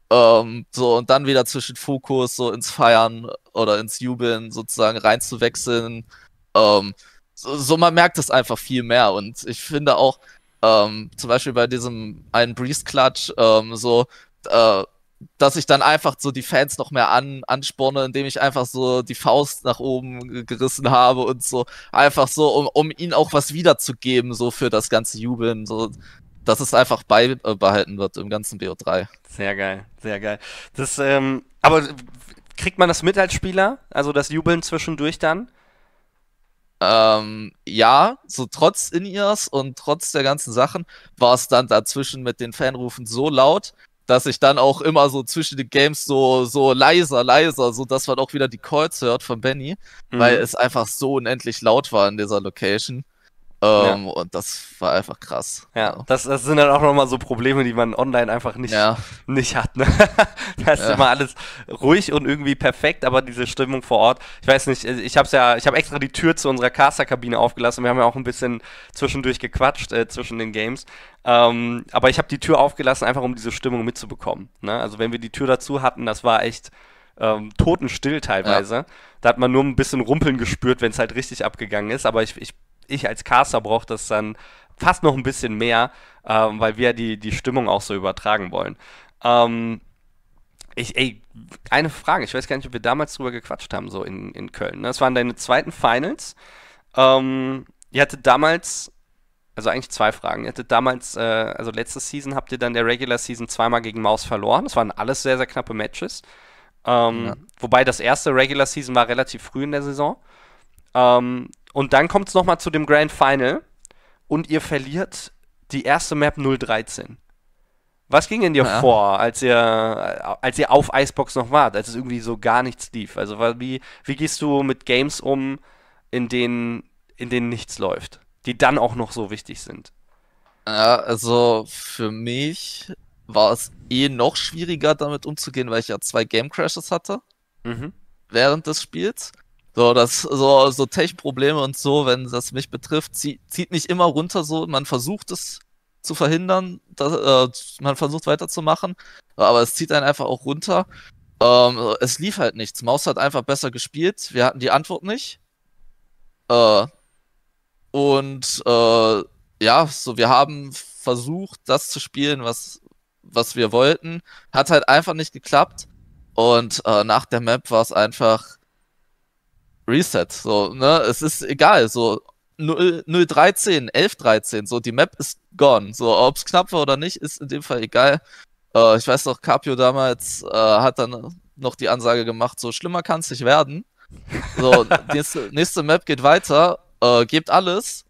B: Ähm, so, und dann wieder zwischen Fokus so ins Feiern oder ins Jubeln sozusagen reinzuwechseln. Ähm, so, so, man merkt es einfach viel mehr. Und ich finde auch, ähm, zum Beispiel bei diesem einen breeze clutch ähm, so, äh, dass ich dann einfach so die Fans noch mehr an, ansporne, indem ich einfach so die Faust nach oben gerissen habe und so einfach so, um, um ihnen auch was wiederzugeben, so für das ganze Jubeln, so dass es einfach beibehalten wird im ganzen BO3. Sehr geil, sehr geil. Das, ähm, aber kriegt man das mit als Spieler? Also das Jubeln zwischendurch dann? ähm, ja, so trotz In-Ears und trotz der ganzen Sachen war es dann dazwischen mit den Fanrufen so laut, dass ich dann auch immer so zwischen den Games so, so leiser, leiser, so dass man auch wieder die Calls hört von Benny, mhm. weil es einfach so unendlich laut war in dieser Location. Ähm, ja. Und das war einfach krass.
A: Ja, das, das sind dann halt auch nochmal so Probleme, die man online einfach nicht, ja. nicht hat. Ne? da ist ja. immer alles ruhig und irgendwie perfekt, aber diese Stimmung vor Ort, ich weiß nicht, ich habe ja, ich habe extra die Tür zu unserer Caster-Kabine aufgelassen. Wir haben ja auch ein bisschen zwischendurch gequatscht äh, zwischen den Games. Ähm, aber ich habe die Tür aufgelassen, einfach um diese Stimmung mitzubekommen. Ne? Also wenn wir die Tür dazu hatten, das war echt ähm, totenstill teilweise. Ja. Da hat man nur ein bisschen Rumpeln gespürt, wenn es halt richtig abgegangen ist. Aber ich, ich ich als Caster brauche das dann fast noch ein bisschen mehr, ähm, weil wir die, die Stimmung auch so übertragen wollen. Ähm, ich, ey, eine Frage, ich weiß gar nicht, ob wir damals drüber gequatscht haben, so in, in Köln. Das ne? waren deine zweiten Finals. Ähm, ihr hattet damals, also eigentlich zwei Fragen. Ihr hattet damals, äh, also letzte Season habt ihr dann der Regular Season zweimal gegen Maus verloren. Das waren alles sehr, sehr knappe Matches. Ähm, ja. Wobei das erste Regular Season war relativ früh in der Saison. Ähm, und dann kommt es nochmal zu dem Grand Final und ihr verliert die erste Map 013. Was ging in dir ja. vor, als ihr, als ihr auf Icebox noch wart, als es irgendwie so gar nichts lief? Also wie, wie gehst du mit Games um, in denen, in denen nichts läuft, die dann
B: auch noch so wichtig sind? Ja, also für mich war es eh noch schwieriger damit umzugehen, weil ich ja zwei Game Crashes hatte mhm. während des Spiels. So, das, so, so Tech-Probleme und so, wenn das mich betrifft, zieh, zieht nicht immer runter so. Man versucht es zu verhindern, dass, äh, man versucht weiterzumachen, aber es zieht einen einfach auch runter. Ähm, es lief halt nichts. Maus hat einfach besser gespielt. Wir hatten die Antwort nicht. Äh, und äh, ja, so wir haben versucht, das zu spielen, was, was wir wollten. Hat halt einfach nicht geklappt. Und äh, nach der Map war es einfach, Reset. So, ne? Es ist egal. So 0, 0 13, 11 13, so die Map ist gone. So, ob es knapp war oder nicht, ist in dem Fall egal. Äh, ich weiß noch, Capio damals äh, hat dann noch die Ansage gemacht, so schlimmer kann es nicht werden. So, nächste, nächste, Map geht weiter, äh, gebt alles,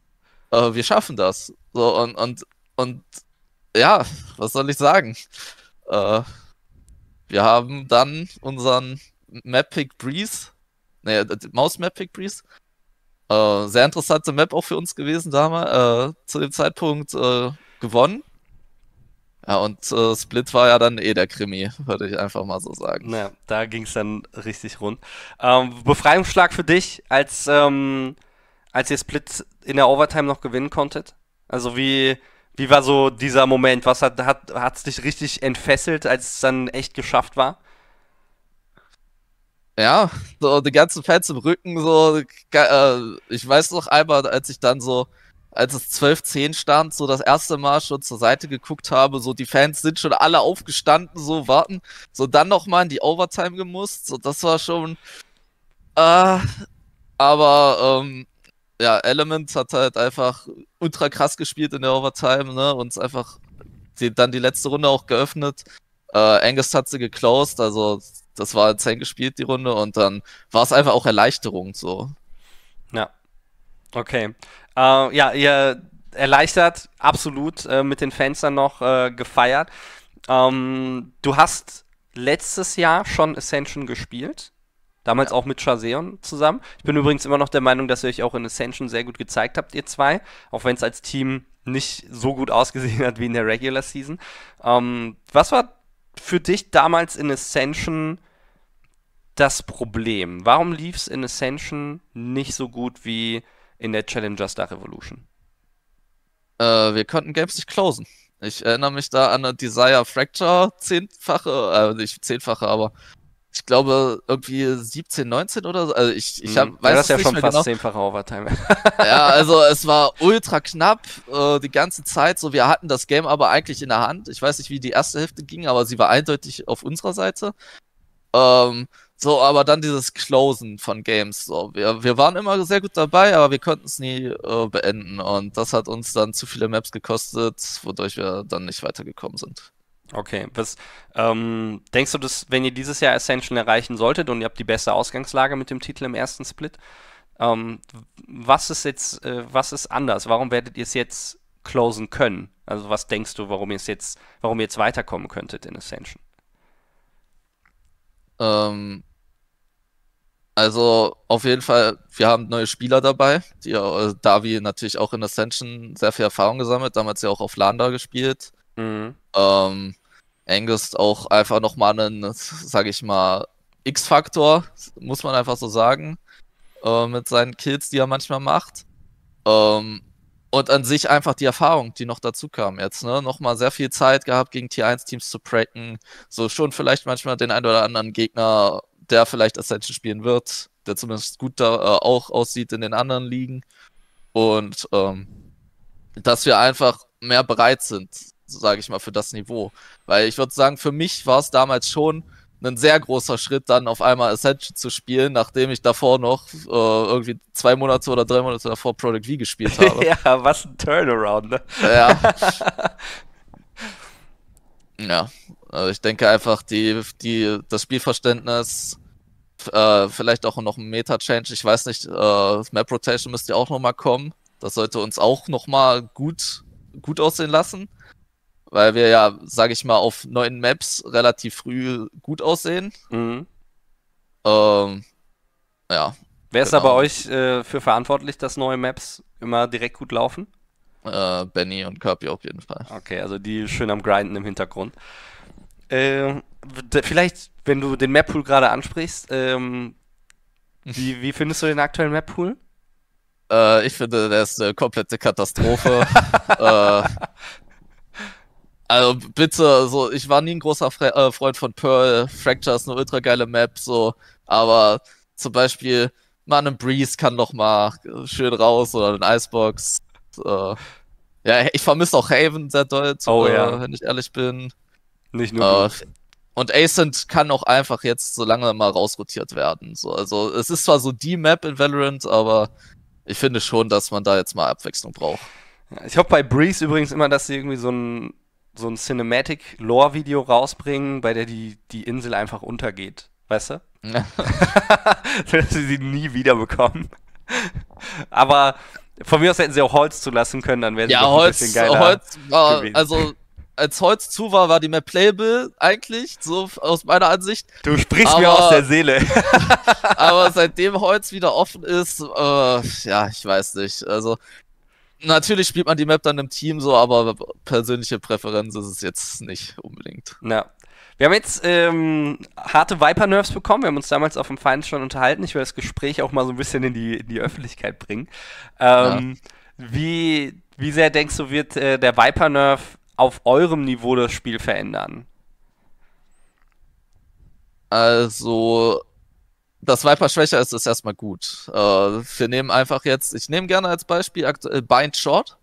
B: äh, wir schaffen das. So, und, und, und ja, was soll ich sagen? Äh, wir haben dann unseren Map Pick Breeze naja, Maus-Map Pick Breeze. Äh, sehr interessante Map auch für uns gewesen damals, äh, zu dem Zeitpunkt äh, gewonnen. Ja, und äh, Split war ja dann eh der Krimi, würde ich einfach mal so sagen. Naja, da ging es dann richtig rund. Ähm,
A: Befreiungsschlag für dich, als, ähm, als ihr Split in der Overtime noch gewinnen konntet? Also wie, wie war so dieser Moment? Was hat es hat, dich richtig
B: entfesselt, als es dann echt geschafft war? ja, so die ganzen Fans im Rücken, so, äh, ich weiß noch einmal, als ich dann so, als es 12-10 stand, so das erste Mal schon zur Seite geguckt habe, so die Fans sind schon alle aufgestanden, so warten, so dann nochmal in die Overtime gemusst, so das war schon, äh, aber, ähm, ja, Element hat halt einfach ultra krass gespielt in der Overtime, ne, und einfach die, dann die letzte Runde auch geöffnet. Äh, Angus hat sie geclosed, also das war 10 gespielt, die Runde, und dann war es einfach auch Erleichterung so.
A: Ja. Okay. Äh, ja, ihr erleichtert, absolut, äh, mit den Fans dann noch äh, gefeiert. Ähm, du hast letztes Jahr schon Ascension gespielt. Damals ja. auch mit Chaseon zusammen. Ich bin übrigens immer noch der Meinung, dass ihr euch auch in Ascension sehr gut gezeigt habt, ihr zwei. Auch wenn es als Team nicht so gut ausgesehen hat wie in der Regular Season. Ähm, was war für dich damals in Ascension das Problem? Warum
B: lief es in Ascension nicht so gut wie in der Challenger Star Revolution? Äh, wir konnten Games nicht closen. Ich erinnere mich da an eine Desire Fracture, zehnfache, äh, nicht zehnfache, aber ich glaube, irgendwie 17, 19 oder so. Also ich, ich hab, mhm. weiß ja, das ist ja schon fast genau. zehnfache Overtime. ja, also es war ultra knapp äh, die ganze Zeit. So, wir hatten das Game aber eigentlich in der Hand. Ich weiß nicht, wie die erste Hälfte ging, aber sie war eindeutig auf unserer Seite. Ähm, so, aber dann dieses Closen von Games. So, wir, wir waren immer sehr gut dabei, aber wir konnten es nie äh, beenden. Und das hat uns dann zu viele Maps gekostet, wodurch wir dann nicht weitergekommen sind. Okay,
A: was ähm, denkst du, dass wenn ihr dieses Jahr Ascension erreichen solltet und ihr habt die beste Ausgangslage mit dem Titel im ersten Split, ähm, was ist jetzt, äh, was ist anders? Warum werdet ihr es jetzt closen können? Also was denkst du, warum ihr es jetzt, warum ihr jetzt weiterkommen könntet
B: in Ascension? Ähm, also auf jeden Fall, wir haben neue Spieler dabei, die äh, Davi natürlich auch in Ascension sehr viel Erfahrung gesammelt, damals ja auch auf Landa gespielt. Mhm. Ähm, Angus auch einfach nochmal einen, sag ich mal, X-Faktor, muss man einfach so sagen, äh, mit seinen Kills, die er manchmal macht. Ähm, und an sich einfach die Erfahrung, die noch dazu kam jetzt, ne? Nochmal sehr viel Zeit gehabt, gegen T1-Teams zu cracken. So schon vielleicht manchmal den ein oder anderen Gegner, der vielleicht Ascension spielen wird, der zumindest gut da äh, auch aussieht in den anderen Ligen. Und ähm, dass wir einfach mehr bereit sind, sage ich mal, für das Niveau. Weil ich würde sagen, für mich war es damals schon ein sehr großer Schritt, dann auf einmal Ascension zu spielen, nachdem ich davor noch äh, irgendwie zwei Monate oder drei Monate davor Product V gespielt habe. ja, was ein Turnaround, ne? Ja. ja, also ich denke einfach, die, die, das Spielverständnis, äh, vielleicht auch noch ein Meta-Change, ich weiß nicht, äh, Map Rotation müsste ja auch nochmal kommen. Das sollte uns auch nochmal gut, gut aussehen lassen weil wir ja, sage ich mal, auf neuen Maps relativ früh gut aussehen. Mhm. Ähm, ja. Wer ist genau. da bei euch äh, für
A: verantwortlich, dass neue Maps immer direkt gut laufen?
B: Äh, Benny und Kirby auf jeden Fall.
A: Okay, also die schön am Grinden im Hintergrund. Äh, vielleicht, wenn du den Map Pool gerade ansprichst, ähm,
B: wie, wie findest du den aktuellen Map Pool? Äh, ich finde, der ist eine komplette Katastrophe. äh, also bitte, so, ich war nie ein großer Fre äh, Freund von Pearl. Fracture ist eine ultra geile Map, so, aber zum Beispiel mal einen Breeze kann noch mal schön raus oder einen Icebox. So. Äh, ja, ich vermisse auch Haven sehr doll, zu, oh, ja. Äh, wenn ich ehrlich bin. Nicht nur. Äh, und Ascent kann auch einfach jetzt so lange mal rausrotiert werden. So, also es ist zwar so die Map in Valorant, aber ich finde schon, dass man da jetzt mal Abwechslung braucht. Ich hoffe bei Breeze übrigens immer, dass sie irgendwie so ein so ein Cinematic-Lore-Video
A: rausbringen, bei der die, die Insel einfach untergeht. Weißt du? Dass sie sie nie wiederbekommen. Aber von mir aus hätten sie auch Holz zulassen können, dann wäre sie ja, doch Holz, ein bisschen geiler Holz war, also
B: als Holz zu war, war die mehr playable eigentlich, so aus meiner Ansicht. Du sprichst aber, mir aus der Seele. aber seitdem Holz wieder offen ist, äh, ja, ich weiß nicht. Also natürlich spielt man die Map dann im Team so, aber persönliche Präferenz ist es jetzt nicht unbedingt. Ja.
A: Wir haben jetzt ähm, harte Viper-Nerves bekommen. Wir haben uns damals auf dem Feind schon unterhalten. Ich will das Gespräch auch mal so ein bisschen in die, in die Öffentlichkeit bringen. Ähm, ja. wie, wie sehr denkst du, wird äh, der Viper-Nerf auf eurem Niveau das Spiel verändern?
B: Also, dass Viper schwächer ist, ist erstmal gut. Äh, wir nehmen einfach jetzt, ich nehme gerne als Beispiel aktuell Bind Short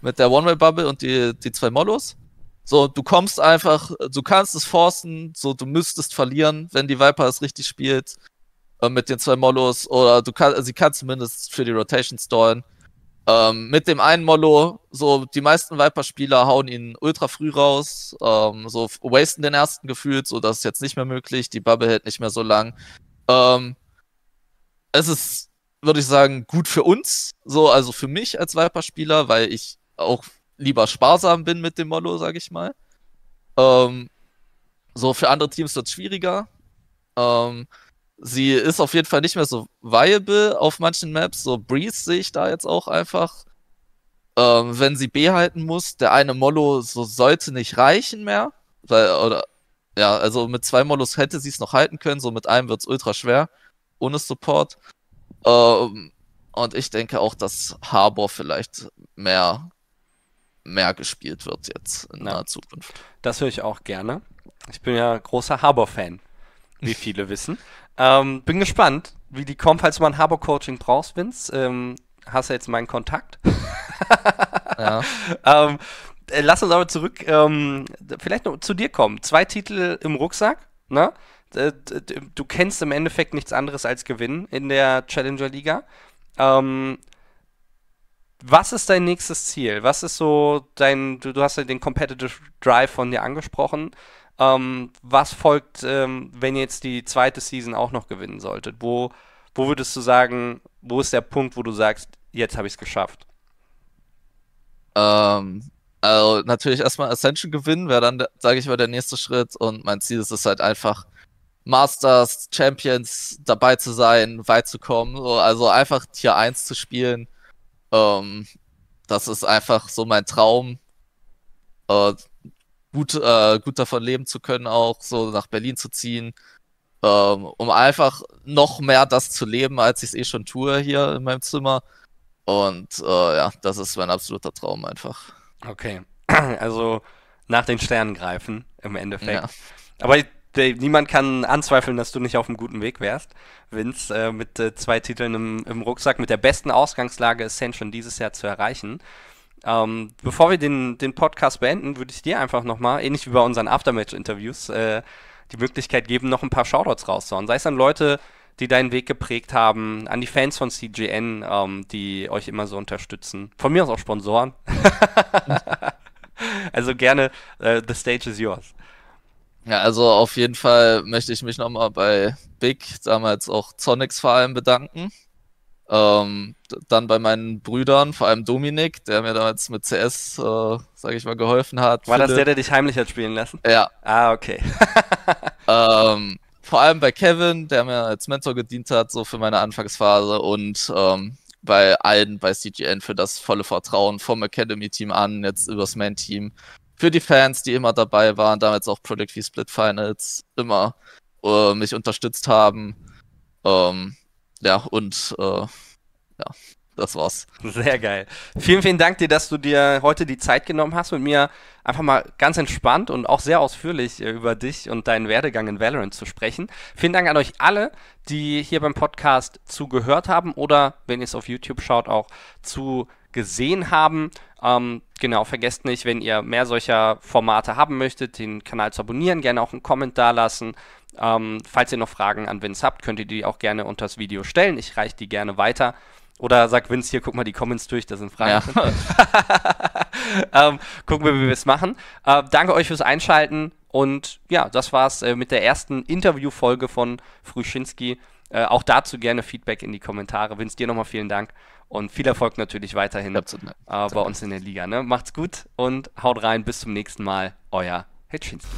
B: mit der One-Way-Bubble und die, die zwei Mollos. So, du kommst einfach, du kannst es forcen, so, du müsstest verlieren, wenn die Viper es richtig spielt, äh, mit den zwei Mollos, oder du kannst, sie kann zumindest für die Rotation steuern. Ähm, mit dem einen Mollo, so die meisten Viper-Spieler hauen ihn ultra früh raus, ähm, so wasten den ersten gefühlt, so das ist jetzt nicht mehr möglich, die Bubble hält nicht mehr so lang. Ähm, es ist, würde ich sagen, gut für uns, so, also für mich als Viper-Spieler, weil ich auch lieber sparsam bin mit dem Mollo, sag ich mal. Ähm, so, für andere Teams wird es schwieriger. Ähm, sie ist auf jeden Fall nicht mehr so viable auf manchen Maps. So, Breeze sehe ich da jetzt auch einfach. Ähm, wenn sie B halten muss, der eine Mollo so sollte nicht reichen mehr. Weil, oder ja, also mit zwei Molus hätte sie es noch halten können, so mit einem wird es ultra schwer, ohne Support. Ähm, und ich denke auch, dass Harbor vielleicht mehr, mehr gespielt wird jetzt in ja. naher Zukunft. Das höre ich auch gerne.
A: Ich bin ja großer Harbor-Fan, wie viele wissen. Ähm, bin gespannt, wie die kommen, falls du mal ein Harbor-Coaching brauchst, Vince. Ähm, hast du jetzt meinen Kontakt? ja. ähm, äh, lass uns aber zurück, ähm, vielleicht noch zu dir kommen. Zwei Titel im Rucksack, ne? Äh, du kennst im Endeffekt nichts anderes als Gewinnen in der Challenger Liga. Ähm, was ist dein nächstes Ziel? Was ist so dein, du, du hast ja den Competitive Drive von dir angesprochen. Ähm, was folgt, ähm, wenn jetzt die zweite Season auch noch gewinnen solltet? Wo,
B: wo würdest du sagen, wo ist der Punkt, wo du sagst, jetzt habe ich es geschafft? Ähm, also natürlich erstmal Ascension gewinnen, wäre dann, sage ich mal, der nächste Schritt. Und mein Ziel ist es halt einfach, Masters, Champions dabei zu sein, weit zu kommen. Also einfach Tier 1 zu spielen. Ähm, das ist einfach so mein Traum. Äh, gut, äh, gut davon leben zu können, auch so nach Berlin zu ziehen. Ähm, um einfach noch mehr das zu leben, als ich es eh schon tue hier in meinem Zimmer. Und äh, ja, das ist mein absoluter Traum einfach.
A: Okay. Also nach den Sternen greifen im Endeffekt. Ja. Aber niemand kann anzweifeln, dass du nicht auf einem guten Weg wärst. Vince äh, mit äh, zwei Titeln im, im, Rucksack, mit der besten Ausgangslage Ascension dieses Jahr zu erreichen. Ähm, bevor wir den, den Podcast beenden, würde ich dir einfach nochmal, ähnlich wie bei unseren Aftermatch-Interviews, äh, die Möglichkeit geben, noch ein paar Shoutouts rauszuhauen. Sei es an Leute, die deinen Weg geprägt haben, an die Fans von CGN, ähm, die euch immer so unterstützen. Von mir aus auch Sponsoren.
B: also gerne, äh, the stage is yours. Ja, also auf jeden Fall möchte ich mich nochmal bei Big, damals auch Sonics vor allem bedanken. Ähm, dann bei meinen Brüdern, vor allem Dominik, der mir damals mit CS, äh, sage ich mal, geholfen hat. War Philipp. das der, der dich heimlich hat spielen lassen? Ja. Ah, okay. ähm, vor allem bei Kevin, der mir als Mentor gedient hat, so für meine Anfangsphase und ähm, bei allen bei CGN für das volle Vertrauen vom Academy-Team an, jetzt übers Main-Team. Für die Fans, die immer dabei waren, damals auch Project V Split Finals, immer äh, mich unterstützt haben. Ähm, ja, und äh, ja, das war's. Sehr geil. Vielen, vielen Dank dir, dass
A: du dir heute die Zeit genommen hast, mit mir einfach mal ganz entspannt und auch sehr ausführlich äh, über dich und deinen Werdegang in Valorant zu sprechen. Vielen Dank an euch alle, die hier beim Podcast zugehört haben oder, wenn ihr es auf YouTube schaut, auch zu gesehen haben. Ähm, genau, vergesst nicht, wenn ihr mehr solcher Formate haben möchtet, den Kanal zu abonnieren, gerne auch einen Kommentar lassen. Ähm, falls ihr noch Fragen an Vince habt, könnt ihr die auch gerne unter das Video stellen. Ich reiche die gerne weiter. Oder sagt Vince hier, guck mal die Comments durch, da sind Fragen. Ja. ähm, gucken wir, wie wir es machen. Äh, danke euch fürs Einschalten und ja, das war's äh, mit der ersten Interviewfolge von Fruschinski. Äh, auch dazu gerne Feedback in die Kommentare. Vince, dir nochmal vielen Dank und viel Erfolg natürlich weiterhin ja, zu, ne, äh, bei uns in der Liga. Ne? Macht's gut und haut rein. Bis zum nächsten Mal. Euer Hitschinski.